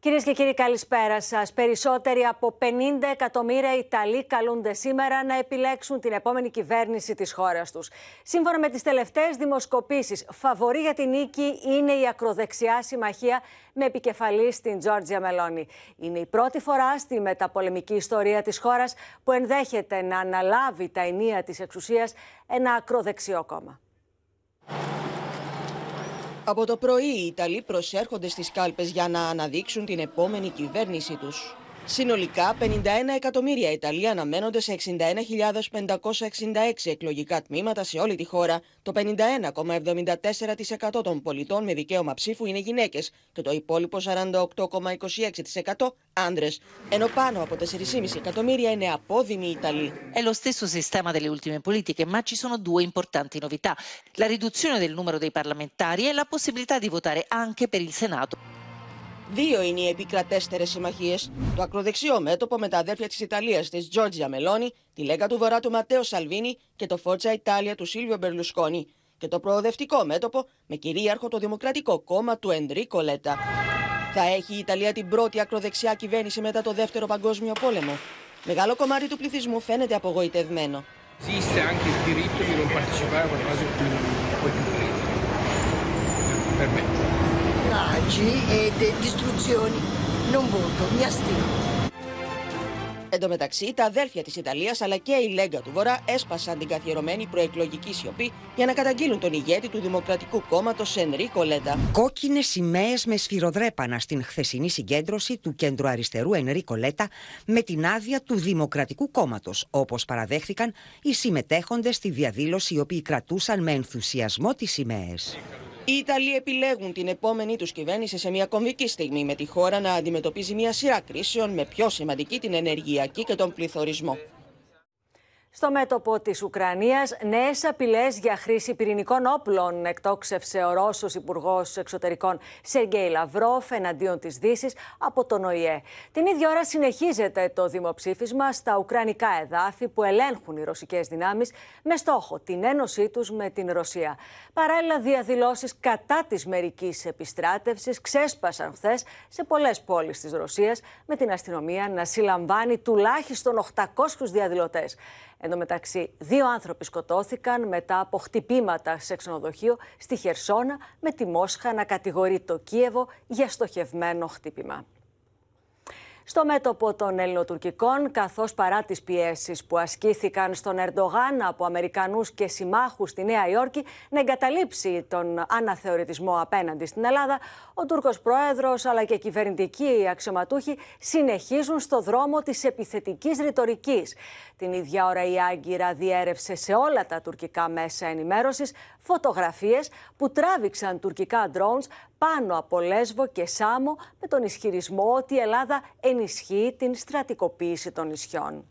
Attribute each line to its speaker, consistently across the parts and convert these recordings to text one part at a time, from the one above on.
Speaker 1: Κυρίες και κύριοι, καλησπέρα σας. Περισσότεροι από 50 εκατομμύρια Ιταλοί καλούνται σήμερα να επιλέξουν την επόμενη κυβέρνηση της χώρας τους. Σύμφωνα με τις τελευταίες δημοσκοπήσεις, φαβορή για την νίκη είναι η ακροδεξιά συμμαχία με επικεφαλή στην Τζόρτζια Μελώνη. Είναι η πρώτη φορά στη μεταπολεμική ιστορία της χώρας που ενδέχεται να αναλάβει τα ενία της εξουσίας ένα ακροδεξιό κόμμα.
Speaker 2: Από το πρωί οι Ιταλοί προσέρχονται στις κάλπες για να αναδείξουν την επόμενη κυβέρνηση τους. Συνολικά, 51 εκατομμύρια Ιταλοί αναμένονται σε 61.566 εκλογικά τμήματα σε όλη τη χώρα. Το 51,74% των πολιτών με δικαίωμα ψήφου είναι γυναίκες και το υπόλοιπο 48,26% άντρες. ενώ πάνω από 4,5 εκατομμύρια είναι απόδημοι Ιταλοί. Είναι lo stesso sistema delle ultime politiche, ma ci sono due importanti novità. La riduzione del numero dei parlamentari e la possibilità di votare anche per il Δύο είναι οι επικρατέστερες συμμαχίες. Το ακροδεξιό μέτωπο με τα αδέρφια της Ιταλίας της Τζόρτζια Μελώνη, τη Λέγκα του Βορρά του Ματέο Σαλβίνη και το Φόρτσα Ιτάλια του Σίλβιο Μπερλουσκόνη. Και το προοδευτικό μέτωπο με κυρίαρχο το Δημοκρατικό Κόμμα του Εντρί Κολέτα. Θα έχει η Ιταλία την πρώτη ακροδεξιά κυβέρνηση μετά το Δεύτερο Παγκόσμιο Πόλεμο. Μεγάλο κομμάτι του πληθυσμού φαίνεται απογοητευμένο ingannaggi e de- distruzioni non voto, mi astino. Εν τω μεταξύ, τα αδέρφια της Ιταλίας αλλά και η Λέγκα του Βορρά έσπασαν την καθιερωμένη προεκλογική σιωπή για να καταγγείλουν τον ηγέτη του Δημοκρατικού Κόμματος Ενρίκο Λέντα. Κόκκινες σημαίες με σφυροδρέπανα στην χθεσινή συγκέντρωση του κέντρου αριστερού Ενρίκο Λέτα με την άδεια του Δημοκρατικού Κόμματος, όπως παραδέχθηκαν οι συμμετέχοντες στη διαδήλωση οι οποίοι κρατούσαν με ενθουσιασμό τις σημαίες. Οι Ιταλοί επιλέγουν την επόμενη τους κυβέρνηση σε μια κομβική στιγμή με τη χώρα να αντιμετωπίζει μια σειρά κρίσεων με πιο σημαντική την ενεργειακή και τον πληθωρισμό.
Speaker 1: Στο μέτωπο της Ουκρανίας, νέες απειλές για χρήση πυρηνικών όπλων εκτόξευσε ο Ρώσος Υπουργός Εξωτερικών Σεργέη Λαυρόφ εναντίον της Δύσης από τον ΟΗΕ. Την ίδια ώρα συνεχίζεται το δημοψήφισμα στα ουκρανικά εδάφη που ελέγχουν οι ρωσικές δυνάμεις με στόχο την ένωσή τους με την Ρωσία. Παράλληλα, διαδηλώσεις κατά της μερικής επιστράτευσης ξέσπασαν χθες σε πολλές πόλεις της Ρωσίας, με την αστυνομία να συλλαμβάνει τουλάχιστον 800 διαδηλωτές. Εν τω μεταξύ, δύο άνθρωποι σκοτώθηκαν μετά από χτυπήματα σε ξενοδοχείο στη Χερσόνα, με τη Μόσχα να κατηγορεί το Κίεβο για στοχευμένο χτύπημα στο μέτωπο των ελληνοτουρκικών, καθώς παρά τις πιέσεις που ασκήθηκαν στον Ερντογάν από Αμερικανούς και συμμάχους στη Νέα Υόρκη να εγκαταλείψει τον αναθεωρητισμό απέναντι στην Ελλάδα, ο Τούρκος πρόεδρος αλλά και κυβερνητικοί αξιωματούχοι συνεχίζουν στο δρόμο της επιθετικής ρητορικής. Την ίδια ώρα η Άγκυρα διέρευσε σε όλα τα τουρκικά μέσα ενημέρωσης φωτογραφίες που τράβηξαν τουρκικά ντρόουν πάνω από Λέσβο και Σάμο με τον ισχυρισμό ότι η Ελλάδα ενισχύει την στρατικοποίηση των νησιών.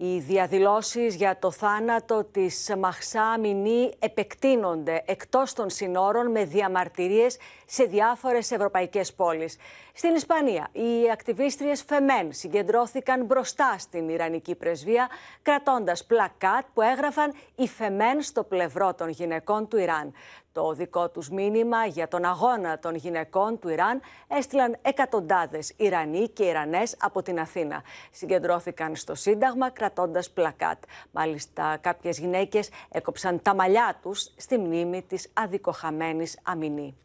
Speaker 1: Οι διαδηλώσεις για το θάνατο της Μαχσά Μινή επεκτείνονται εκτός των συνόρων με διαμαρτυρίες σε διάφορες ευρωπαϊκές πόλεις. Στην Ισπανία, οι ακτιβίστριες Φεμέν συγκεντρώθηκαν μπροστά στην Ιρανική πρεσβεία, κρατώντας πλακάτ που έγραφαν «Η Φεμέν στο πλευρό των γυναικών του Ιράν». Το δικό τους μήνυμα για τον αγώνα των γυναικών του Ιράν έστειλαν εκατοντάδες Ιρανοί και Ιρανές από την Αθήνα. Συγκεντρώθηκαν στο Σύνταγμα κρατώντας πλακάτ. Μάλιστα κάποιες γυναίκες έκοψαν τα μαλλιά τους στη μνήμη της αδικοχαμένης Αμινή.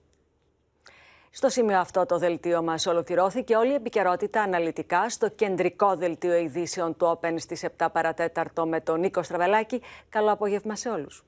Speaker 1: Στο σημείο αυτό το δελτίο μας ολοκληρώθηκε όλη η επικαιρότητα αναλυτικά στο κεντρικό δελτίο ειδήσεων του Open στις 7 παρατέταρτο με τον Νίκο Στραβελάκη. Καλό απόγευμα σε όλους.